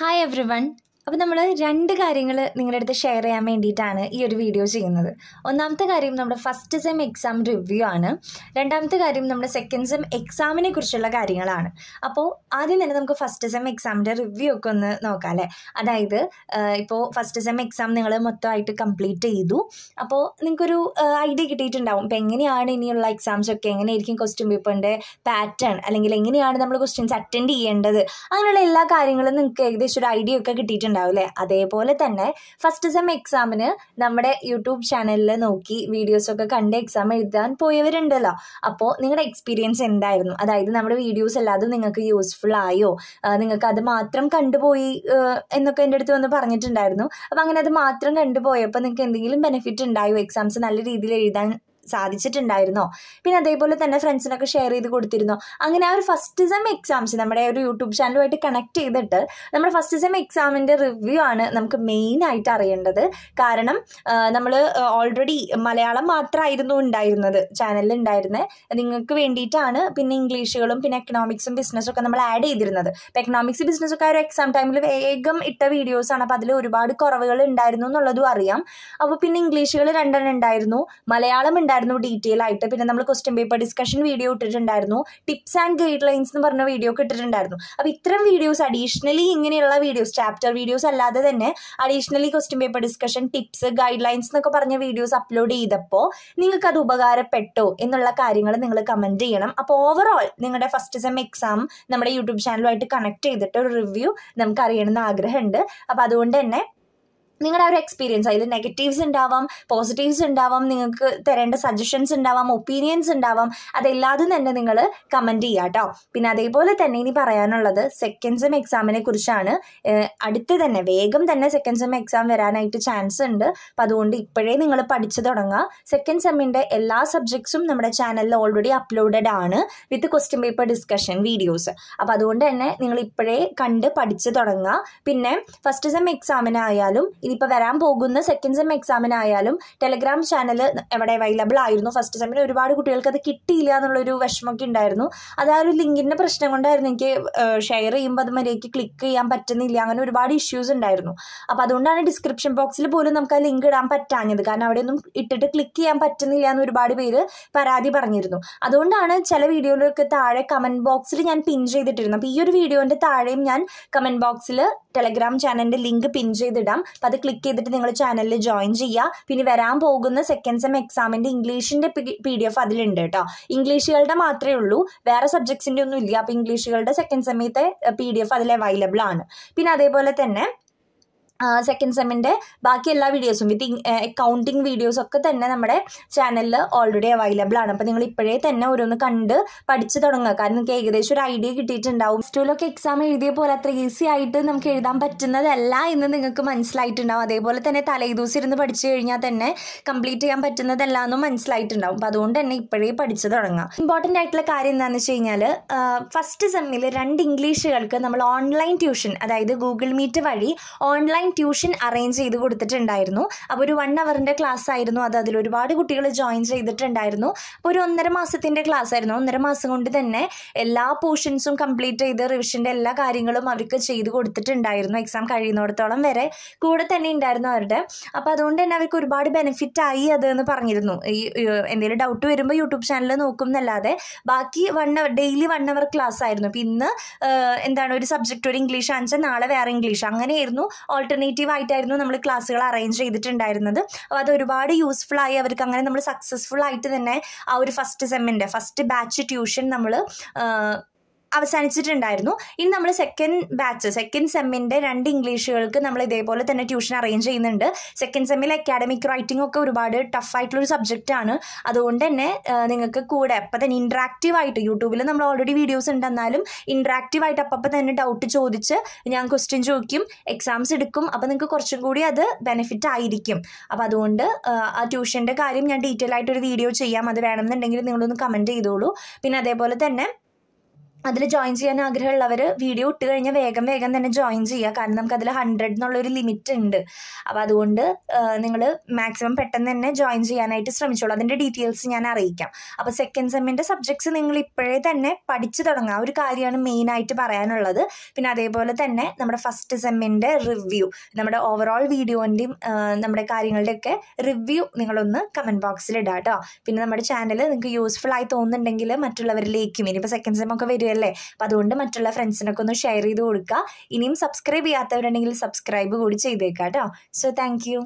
Hi everyone, അപ്പോൾ നമ്മൾ രണ്ട് കാര്യങ്ങൾ നിങ്ങളുടെ അടുത്ത് ഷെയർ ചെയ്യാൻ വേണ്ടിയിട്ടാണ് ഈ ഒരു വീഡിയോ ചെയ്യുന്നത് ഒന്നാമത്തെ കാര്യം നമ്മുടെ ഫസ്റ്റ് സെം എക്സാം റിവ്യൂ ആണ് രണ്ടാമത്തെ കാര്യം നമ്മുടെ സെക്കൻഡ് സെം എക്സാമിനെ കുറിച്ചുള്ള കാര്യങ്ങളാണ് അപ്പോൾ ആദ്യം തന്നെ നമുക്ക് ഫസ്റ്റ് സെം എക്സാമിൻ്റെ റിവ്യൂ ഒക്കെ ഒന്ന് നോക്കാം അല്ലേ അതായത് ഇപ്പോൾ ഫസ്റ്റ് സെം എക്സാം നിങ്ങൾ മൊത്തമായിട്ട് കംപ്ലീറ്റ് ചെയ്തു അപ്പോൾ നിങ്ങൾക്കൊരു ഐഡിയ കിട്ടിയിട്ടുണ്ടാവും ഇപ്പം എങ്ങനെയാണ് ഇനിയുള്ള എക്സാംസ് ഒക്കെ എങ്ങനെയായിരിക്കും ക്വസ്റ്റ്യൻ പേപ്പറിൻ്റെ പാറ്റേൺ അല്ലെങ്കിൽ എങ്ങനെയാണ് നമ്മൾ ക്വസ്റ്റ്യൻസ് അറ്റൻഡ് ചെയ്യേണ്ടത് അങ്ങനെയുള്ള എല്ലാ കാര്യങ്ങളും നിങ്ങൾക്ക് ഏകദേശം ഒരു ഐഡിയ ഒക്കെ കിട്ടിയിട്ടുണ്ട് ഉണ്ടാവില്ലേ അതേപോലെ തന്നെ ഫസ്റ്റ് സെം എക്സാമിന് നമ്മുടെ യൂട്യൂബ് ചാനലിൽ നോക്കി വീഡിയോസൊക്കെ കണ്ട് എക്സാം എഴുതാൻ പോയവരുണ്ടല്ലോ അപ്പോൾ നിങ്ങളുടെ എക്സ്പീരിയൻസ് എന്തായിരുന്നു അതായത് നമ്മുടെ വീഡിയോസ് അല്ലാതെ നിങ്ങൾക്ക് യൂസ്ഫുൾ ആയോ നിങ്ങൾക്ക് അത് മാത്രം കണ്ടുപോയി എന്നൊക്കെ എൻ്റെ അടുത്ത് വന്ന് പറഞ്ഞിട്ടുണ്ടായിരുന്നു അപ്പോൾ അങ്ങനെ അത് മാത്രം കണ്ടുപോയപ്പോൾ നിങ്ങൾക്ക് എന്തെങ്കിലും ബെനിഫിറ്റ് ഉണ്ടായോ എക്സാംസ് നല്ല രീതിയിൽ എഴുതാൻ സാധിച്ചിട്ടുണ്ടായിരുന്നോ പിന്നെ അതേപോലെ തന്നെ ഫ്രണ്ട്സിനൊക്കെ ഷെയർ ചെയ്ത് കൊടുത്തിരുന്നോ അങ്ങനെ ആ ഒരു ഫസ്റ്റ് സെം എക്സാംസ് നമ്മുടെ ഒരു യൂട്യൂബ് ചാനലുമായിട്ട് കണക്ട് ചെയ്തിട്ട് നമ്മുടെ ഫസ്റ്റ് സെം എക്സാമിൻ്റെ റിവ്യൂ ആണ് നമുക്ക് മെയിനായിട്ട് അറിയേണ്ടത് കാരണം നമ്മൾ ഓൾറെഡി മലയാളം മാത്രമായിരുന്നു ഉണ്ടായിരുന്നത് ചാനലിൽ ഉണ്ടായിരുന്നത് നിങ്ങൾക്ക് വേണ്ടിയിട്ടാണ് പിന്നെ ഇംഗ്ലീഷുകളും പിന്നെ എക്കണോമിക്സും ബിസിനസ്സും ഒക്കെ നമ്മൾ ആഡ് ചെയ്തിരുന്നത് ഇപ്പം എക്കണോമിക്സ് ബിസിനസ് ഒക്കെ ഒരു എക്സാം ടൈമിൽ വേഗം ഇട്ട വീഡിയോസാണ് അപ്പോൾ അതിൽ ഒരുപാട് കുറവുകൾ ഉണ്ടായിരുന്നു എന്നുള്ളതും അറിയാം അപ്പോൾ പിന്നെ ഇംഗ്ലീഷുകൾ രണ്ടെണ്ണം ഉണ്ടായിരുന്നു മലയാളം ഉണ്ടായിരുന്നു ഡീറ്റെയിൽ ആയിട്ട് പിന്നെ നമ്മൾ ക്വസ്റ്റ്യൻ പേപ്പർ ഡിസ്കഷൻ വീഡിയോ ഇട്ടിട്ടുണ്ടായിരുന്നു ടിപ്സ് ആൻഡ് ഗൈഡ് ലൈൻസ് എന്ന് പറഞ്ഞ വീഡിയോ ഒക്കെ ഇട്ടിട്ടുണ്ടായിരുന്നു അപ്പോൾ ഇത്തരം വീഡിയോസ് അഡീഷണലി ഇങ്ങനെയുള്ള വീഡിയോസ് ചാപ്റ്റർ വീഡിയോസ് അല്ലാതെ തന്നെ additionally question paper discussion tips guidelines എന്നൊക്കെ പറഞ്ഞ വീഡിയോസ് അപ്ലോഡ് ചെയ്തപ്പോൾ നിങ്ങൾക്ക് അത് ഉപകാരപ്പെട്ടോ എന്നുള്ള കാര്യങ്ങൾ നിങ്ങൾ കമൻറ്റ് ചെയ്യണം അപ്പോൾ ഓവറോൾ നിങ്ങളുടെ ഫസ്റ്റ് സെം എക്സാം നമ്മുടെ യൂട്യൂബ് ചാനലുമായിട്ട് കണക്ട് ചെയ്തിട്ട് ഒരു റിവ്യൂ നമുക്ക് അറിയണമെന്ന് ആഗ്രഹമുണ്ട് അപ്പോൾ അതുകൊണ്ട് തന്നെ നിങ്ങളുടെ ഒരു എക്സ്പീരിയൻസ് അതിൽ നെഗറ്റീവ്സ് ഉണ്ടാവാം പോസിറ്റീവ്സ് ഉണ്ടാവാം നിങ്ങൾക്ക് തരേണ്ട സജഷൻസ് ഉണ്ടാവാം ഒപ്പീനിയൻസ് ഉണ്ടാവാം അതെല്ലാതും തന്നെ നിങ്ങൾ കമൻറ്റ് ചെയ്യുക കേട്ടോ പിന്നെ അതേപോലെ തന്നെ ഇനി പറയാനുള്ളത് സെക്കൻഡ് സെം എക്സാമിനെ കുറിച്ചാണ് അടുത്ത് തന്നെ വേഗം തന്നെ സെക്കൻഡ് സെം എക്സാം വരാനായിട്ട് ചാൻസ് ഉണ്ട് അപ്പോൾ അതുകൊണ്ട് ഇപ്പോഴേ നിങ്ങൾ പഠിച്ചു തുടങ്ങുക സെക്കൻഡ് സെമ്മിൻ്റെ എല്ലാ സബ്ജക്ട്സും നമ്മുടെ ചാനലിൽ ഓൾറെഡി അപ്ലോഡഡ് ആണ് with question paper discussion videos അപ്പോൾ അതുകൊണ്ട് തന്നെ നിങ്ങൾ ഇപ്പോഴേ കണ്ട് പഠിച്ചു തുടങ്ങുക പിന്നെ ഫസ്റ്റ് സെം എക്സാമിനായാലും ഇതിപ്പോൾ വരാൻ പോകുന്ന സെക്കൻഡ് സെം എക്സാമിനായാലും ടെലഗ്രാം ചാനൽ എവിടെ അവൈലബിൾ ആയിരുന്നു ഫസ്റ്റ് സെമ്മിന് ഒരുപാട് കുട്ടികൾക്ക് അത് കിട്ടിയില്ല എന്നുള്ളൊരു വിഷമമൊക്കെ ഉണ്ടായിരുന്നു അത് ആ ഒരു ലിങ്കിൻ്റെ പ്രശ്നം കൊണ്ടായിരുന്നു എനിക്ക് ഷെയർ ചെയ്യുമ്പോൾ അത് മര്യാദയ്ക്ക് ക്ലിക്ക് ചെയ്യാൻ പറ്റുന്നില്ല അങ്ങനെ ഒരുപാട് ഇഷ്യൂസ് ഉണ്ടായിരുന്നു അപ്പോൾ അതുകൊണ്ടാണ് ഡിസ്ക്രിപ്ഷൻ ബോക്സിൽ പോലും നമുക്ക് ആ ലിങ്ക് ഇടാൻ പറ്റാഞ്ഞത് കാരണം അവിടെയൊന്നും ഇട്ടിട്ട് ക്ലിക്ക് ചെയ്യാൻ പറ്റുന്നില്ല എന്ന് ഒരുപാട് പേര് പരാതി പറഞ്ഞിരുന്നു അതുകൊണ്ടാണ് ചില വീഡിയോകളൊക്കെ താഴെ കമൻറ്റ് ബോക്സിൽ ഞാൻ പിൻ ചെയ്തിട്ടിരുന്നു അപ്പോൾ ഈ ഒരു വീഡിയോൻ്റെ താഴെയും ഞാൻ കമൻറ്റ് ബോക്സിൽ ടെലഗ്രാം ചാനലിൻ്റെ ലിങ്ക് പിൻ ചെയ്തിടാം അപ്പം അത് ക്ലിക്ക് ചെയ്തിട്ട് നിങ്ങൾ ചാനലിൽ ജോയിൻ ചെയ്യുക പിന്നെ വരാൻ പോകുന്ന സെക്കൻഡ് സെം എക്സാമിൻ്റെ ഇംഗ്ലീഷിൻ്റെ പി ഡി എഫ് അതിലുണ്ട് കേട്ടോ ഇംഗ്ലീഷുകളുടെ മാത്രമേ ഉള്ളൂ വേറെ സബ്ജക്ട്സിൻ്റെ ഒന്നും ഇല്ല അപ്പോൾ ഇംഗ്ലീഷുകളുടെ സെക്കൻഡ് സെമിത്തെ പി ഡി എഫ് അതിൽ അവൈലബിൾ ആണ് പിന്നെ അതേപോലെ തന്നെ സെക്കൻഡ് സെമ്മിൻ്റെ ബാക്കി എല്ലാ വീഡിയോസും വിത്ത് അക്കൗണ്ടിങ് വീഡിയോസൊക്കെ തന്നെ നമ്മുടെ ചാനലിൽ ഓൾറെഡി അവൈലബിൾ ആണ് അപ്പോൾ നിങ്ങൾ ഇപ്പോഴേ തന്നെ ഓരോന്ന് കണ്ട് പഠിച്ചു തുടങ്ങുക കാരണം നിങ്ങൾക്ക് ഏകദേശം ഒരു ഐഡിയ കിട്ടിയിട്ടുണ്ടാവും ടുവിലൊക്കെ എക്സാം എഴുതിയ പോലെ അത്ര ഈസി ആയിട്ട് നമുക്ക് എഴുതാൻ പറ്റുന്നതല്ല എന്ന് നിങ്ങൾക്ക് മനസ്സിലായിട്ടുണ്ടാവും അതേപോലെ തന്നെ തലേദിവസം ഇരുന്ന് പഠിച്ചു കഴിഞ്ഞാൽ തന്നെ കംപ്ലീറ്റ് ചെയ്യാൻ പറ്റുന്നതല്ല എന്നും മനസ്സിലായിട്ടുണ്ടാവും അപ്പോൾ അതുകൊണ്ട് തന്നെ ഇപ്പോഴേ പഠിച്ചു തുടങ്ങുക ഇമ്പോർട്ടൻ്റ് ആയിട്ടുള്ള കാര്യം എന്താണെന്ന് വെച്ച് കഴിഞ്ഞാൽ ഫസ്റ്റ് സെമ്മിൽ രണ്ട് ഇംഗ്ലീഷുകൾക്ക് നമ്മൾ ഓൺലൈൻ ട്യൂഷൻ അതായത് ഗൂഗിൾ മീറ്റ് വഴി ഓൺലൈൻ ട്യൂഷൻ അറേഞ്ച് ചെയ്ത് കൊടുത്തിട്ടുണ്ടായിരുന്നു അപ്പോൾ ഒരു വൺ അവറിൻ്റെ ക്ലാസ് ആയിരുന്നു അത് അതിൽ ഒരുപാട് കുട്ടികൾ ജോയിൻ ചെയ്തിട്ടുണ്ടായിരുന്നു അപ്പോൾ ഒരു ഒന്നര മാസത്തിൻ്റെ ക്ലാസ് ആയിരുന്നു ഒന്നര മാസം കൊണ്ട് തന്നെ എല്ലാ പോർഷൻസും കംപ്ലീറ്റ് ചെയ്ത് റിവിഷൻ്റെ എല്ലാ കാര്യങ്ങളും അവർക്ക് ചെയ്ത് കൊടുത്തിട്ടുണ്ടായിരുന്നു എക്സാം കഴിയുന്നിടത്തോളം വരെ കൂടെ തന്നെ ഉണ്ടായിരുന്നു അവരുടെ അപ്പോൾ അതുകൊണ്ട് തന്നെ അവർക്ക് ഒരുപാട് ബെനിഫിറ്റ് ആയി അത് എന്ന് പറഞ്ഞിരുന്നു ഈ എന്തെങ്കിലും ഡൗട്ട് വരുമ്പോൾ യൂട്യൂബ് ചാനൽ നോക്കും എന്നല്ലാതെ ബാക്കി one hour daily one hour class ആയിരുന്നു അപ്പോൾ ഇന്ന് എന്താണ് ഒരു സബ്ജക്റ്റ് ഒരു ഇംഗ്ലീഷ് ആണെന്ന് നാളെ വേറെ ഇംഗ്ലീഷ് അങ്ങനെയായിരുന്നു ഓൾട്ടർ ആൾട്ടർനേറ്റീവ് ആയിട്ടായിരുന്നു നമ്മൾ ക്ലാസ്സുകൾ അറേഞ്ച് ചെയ്തിട്ടുണ്ടായിരുന്നത് അപ്പോൾ അത് ഒരുപാട് യൂസ്ഫുൾ ആയി അവർക്ക് അങ്ങനെ നമ്മൾ സക്സസ്ഫുൾ ആയിട്ട് തന്നെ ആ ഒരു ഫസ്റ്റ് സെമ്മിൻ്റെ ഫസ്റ്റ് ബാച്ച് ട്യൂഷൻ നമ്മൾ അവസാനിച്ചിട്ടുണ്ടായിരുന്നു ഇനി നമ്മൾ സെക്കൻഡ് ബാച്ച് സെക്കൻഡ് സെമ്മിൻ്റെ രണ്ട് ഇംഗ്ലീഷുകൾക്ക് നമ്മൾ ഇതേപോലെ തന്നെ ട്യൂഷൻ അറേഞ്ച് ചെയ്യുന്നുണ്ട് സെക്കൻഡ് സെമ്മിൽ അക്കാഡമിക് റൈറ്റിംഗ് ഒക്കെ ഒരുപാട് ടഫായിട്ടുള്ളൊരു ആണ് അതുകൊണ്ട് തന്നെ നിങ്ങൾക്ക് കൂടെ അപ്പം തന്നെ ഇൻട്രാക്റ്റീവ് ആയിട്ട് യൂട്യൂബിൽ നമ്മൾ ഓൾറെഡി വീഡിയോസ് ഉണ്ട് എന്നാലും ഇൻട്രാക്റ്റീവ് ആയിട്ട് അപ്പം തന്നെ ഡൗട്ട് ചോദിച്ച് ഞാൻ ക്വസ്റ്റ്യൻ ചോദിക്കും എക്സാംസ് എടുക്കും അപ്പം നിങ്ങൾക്ക് കുറച്ചും കൂടി അത് ബെനിഫിറ്റ് ആയിരിക്കും അപ്പം അതുകൊണ്ട് ആ ട്യൂഷൻ്റെ കാര്യം ഞാൻ ഡീറ്റെയിൽ ആയിട്ടൊരു വീഡിയോ ചെയ്യാം അത് വേണമെന്നുണ്ടെങ്കിൽ നിങ്ങളൊന്ന് കമൻറ്റ് ചെയ്തോളൂ പിന്നെ അതേപോലെ തന്നെ അതിൽ ജോയിൻ ചെയ്യാൻ ആഗ്രഹമുള്ളവർ വീഡിയോ ഇട്ട് കഴിഞ്ഞാൽ വേഗം വേഗം തന്നെ ജോയിൻ ചെയ്യുക കാരണം നമുക്ക് അതിൽ ഹൺഡ്രഡ് എന്നുള്ളൊരു ലിമിറ്റ് ഉണ്ട് അപ്പോൾ അതുകൊണ്ട് നിങ്ങൾ മാക്സിമം പെട്ടെന്ന് തന്നെ ജോയിൻ ചെയ്യാനായിട്ട് ശ്രമിച്ചോളൂ അതിൻ്റെ ഡീറ്റെയിൽസ് ഞാൻ അറിയിക്കാം അപ്പോൾ സെക്കൻഡ് സെമ്മിൻ്റെ സബ്ജക്ട്സ് നിങ്ങൾ ഇപ്പോഴേ തന്നെ പഠിച്ചു തുടങ്ങുക ഒരു കാര്യമാണ് മെയിനായിട്ട് പറയാനുള്ളത് പിന്നെ അതേപോലെ തന്നെ നമ്മുടെ ഫസ്റ്റ് സെമ്മിൻ്റെ റിവ്യൂ നമ്മുടെ ഓവറോൾ വീഡിയോൻ്റെയും നമ്മുടെ കാര്യങ്ങളുടെയൊക്കെ റിവ്യൂ നിങ്ങളൊന്ന് കമൻറ്റ് ബോക്സിൽ ഇടാം കേട്ടോ പിന്നെ നമ്മുടെ ചാനൽ നിങ്ങൾക്ക് യൂസ്ഫുൾ ആയി തോന്നുന്നുണ്ടെങ്കിൽ മറ്റുള്ളവരിലേക്കും ഇനിയിപ്പോൾ സെക്കൻഡ് സെമ്മൊക്കെ വരിക അല്ലേ അപ്പോൾ അതുകൊണ്ട് മറ്റുള്ള ഫ്രണ്ട്സിനൊക്കെ ഒന്ന് ഷെയർ ചെയ്ത് കൊടുക്കുക ഇനിയും സബ്സ്ക്രൈബ് ചെയ്യാത്തവരുണ്ടെങ്കിൽ സബ്സ്ക്രൈബ് കൂടി ചെയ്തേക്കാം കേട്ടോ സോ താങ്ക്